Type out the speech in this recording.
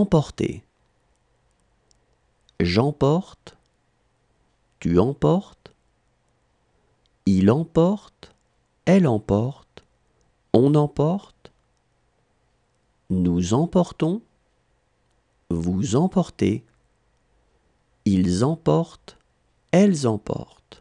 emporter. J'emporte, tu emportes, il emporte, elle emporte, on emporte, nous emportons, vous emportez, ils emportent, elles emportent.